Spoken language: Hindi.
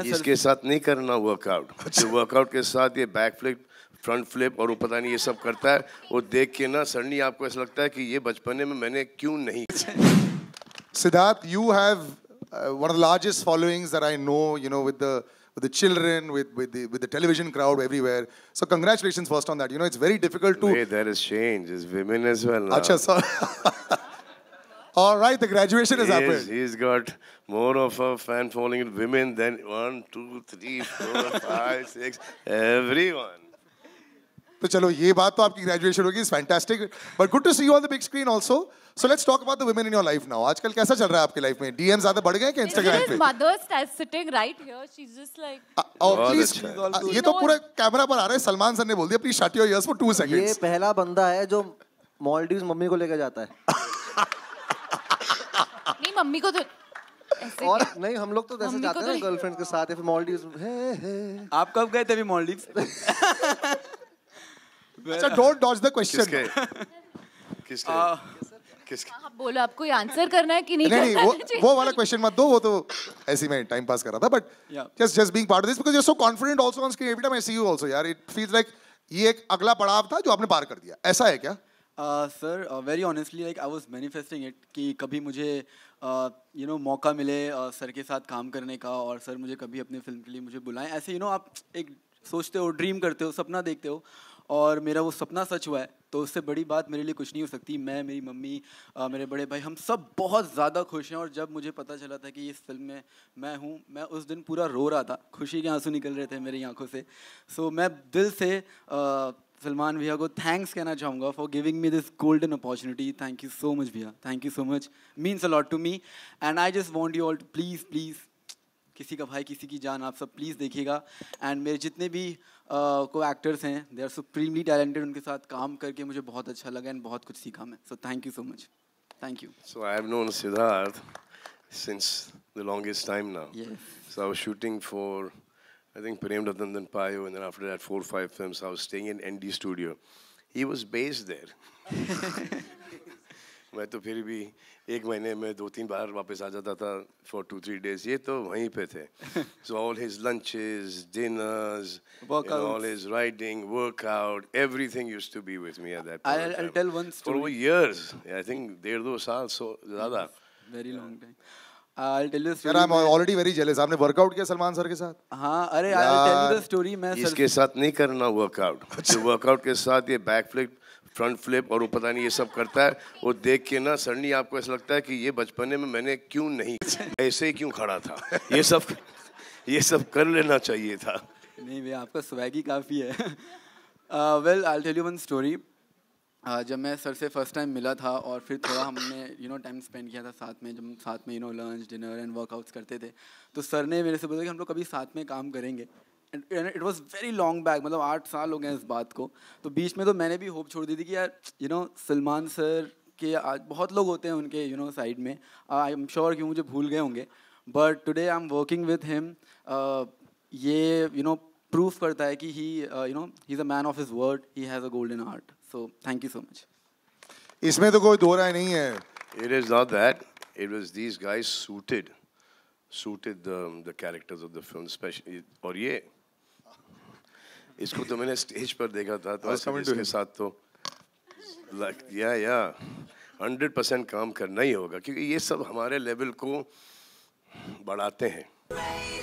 इसके साथ नहीं करना वर्कआउट अच्छा। तो वर्कआउट के साथ ये बैक फ्लिप फ्रंट फ्लिप और वो पता नहीं ये सब करता है वो देख के ना सडनली आपको ऐसा लगता है कि ये बचपने में मैंने क्यों नहीं Siddharth you have one of the largest followings that I know, you know, with the with the children, with with the with the television crowd everywhere. So congratulations first on that. You know, it's very difficult to. Wait, there is change. It's women as well. Now. Achha, so All right, the graduation has he happened. he's got more of a fan following in women than one, two, three, four, five, six, everyone. तो चलो ये बात तो आपकी ग्रेजुएशन होगी fantastic but good to see you on the big screen also so let's talk about the women in your life now आजकल कैसा चल रहा है आपके लाइफ में डीएम ज्यादा बढ़ गए कि इंस्टाग्राम पे mothers type sitting right here she is just like oh please ये तो पूरा कैमरा पर आ रहा है सलमान सर ने बोल दिया please shut your ears for 2 seconds ये पहला बंदा है जो मॉलडीव्स मम्मी को लेकर जाता है मम्मी को तो और नहीं हम लोग तो जैसे जाते हैं गर्लफ्रेंड तो- के साथ या फिर मॉलडीव आप कब गए थे अभी मॉलडीव्स अच्छा डोंट डॉज द क्वेश्चन किसके किसके आप बोलो आपको आंसर करना है कि नहीं नहीं वो वो वाला क्वेश्चन मत दो वो तो ऐसे मैं टाइम पास कर रहा था but just just being part of this because you are so confident also on screen every time I see you also यार इट फील्स लाइक ये एक अगला पड़ाव था जो आपने पार कर दिया ऐसा है क्या sir very honestly like I was manifesting it कि कभी मुझे यू uh, नो मौका मिले uh, सर के साथ काम करने का और सर मुझे कभी अपने फिल्म के लिए मुझे बुलाएं ऐसे यू नो आप एक सोचते हो ड्रीम करते हो सपना देखते हो और मेरा वो सपना सच हुआ है तो उससे बड़ी बात मेरे लिए कुछ नहीं हो सकती मैं मेरी मम्मी uh, मेरे बड़े भाई हम सब बहुत ज़्यादा खुश हैं और जब मुझे पता चला था कि इस फिल्म में मैं हूँ मैं उस दिन पूरा रो रहा था खुशी के आंसू निकल रहे थे मेरी आंखों से सो so, मैं दिल से सलमान भैया को थैंक्स कहना चाहूँगा for giving me this golden opportunity thank you so much भैया thank you so much means a lot to me and I just want you all please please किसी का भाई किसी की जान आप सब प्लीज़ देखिएगा एंड मेरे जितने भी को एक्टर्स हैं दे आर सुप्रीमली टैलेंटेड उनके साथ काम करके मुझे बहुत अच्छा लगा एंड बहुत कुछ सीखा मैं so thank you so much thank you so I have known Siddharth since the longest time now so I was shooting for I think Prem Dandan Payo, and then after that, four or five films, I was staying in ND Studio. He was based there. मैं तो फिर भी एक महीने में दो तीन बार वापस आ जाता for two three days ये तो वहीं so all his lunches dinners all his riding, workout everything used to be with me at that point I'll tell one story for years I think डेढ़ दो साल so ज़्यादा very long time I'll tell you story. I'm already very jealous. आपने वर्कआउट किया सलमान सर के साथ? हाँ, अरे I'll tell you the story. मैं इसके साथ नहीं करना वर्कआउट. अच्छा. वर्कआउट के साथ ये बैक फ्लिप फ्रंट फ्लिप और वो पता नहीं ये सब करता है वो देख के ना सडनली आपको ऐसा लगता है कि ये बचपने में मैंने क्यों नहीं अच्छा। ऐसे ही क्यों खड़ा था ये सब ये सब कर लेना चाहिए था नहीं भैया आपका स्वैगी काफ़ी है well I tell you one story हाँ, जब मैं सर से फर्स्ट टाइम मिला था और फिर थोड़ा हमने यू नो टाइम स्पेंड किया था साथ में जब साथ में you know lunch dinner and workouts करते थे तो सर ने मेरे से बोला कि हम लोग कभी साथ में काम करेंगे it was very long back मतलब आठ साल हो गए इस बात को तो बीच में तो मैंने भी होप छोड़ दी थी कि यार यू नो सलमान सर के आज बहुत लोग होते हैं उनके यू नो साइड में आई एम श्योर कि मुझे भूल गए होंगे but today I am working with him ये यू नो प्रूफ करता है कि he you know he is a man of his word he has a golden art So thank you so much. इसमें तो कोई दो राय नहीं है. It is not that. It was these guys suited, suited the, the characters of the film, especially और ये इसको तो मैंने स्टेज पर देखा था तो इसके साथ तो like yeah yeah hundred percent काम करना ही होगा क्योंकि ये सब हमारे लेवल को बढ़ाते हैं